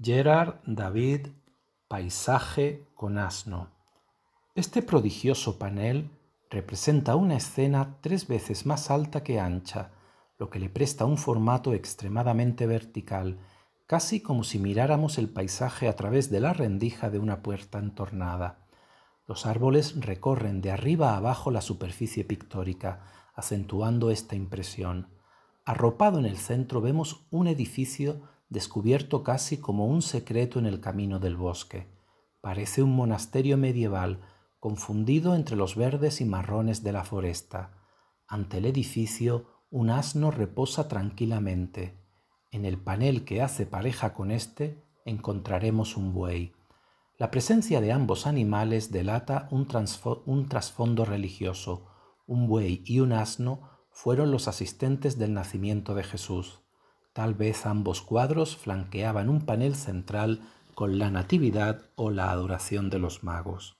Gerard David Paisaje con asno. Este prodigioso panel representa una escena tres veces más alta que ancha, lo que le presta un formato extremadamente vertical, casi como si miráramos el paisaje a través de la rendija de una puerta entornada. Los árboles recorren de arriba a abajo la superficie pictórica, acentuando esta impresión. Arropado en el centro vemos un edificio descubierto casi como un secreto en el camino del bosque. Parece un monasterio medieval confundido entre los verdes y marrones de la foresta. Ante el edificio, un asno reposa tranquilamente. En el panel que hace pareja con este, encontraremos un buey. La presencia de ambos animales delata un, un trasfondo religioso. Un buey y un asno fueron los asistentes del nacimiento de Jesús. Tal vez ambos cuadros flanqueaban un panel central con la Natividad o la Adoración de los Magos.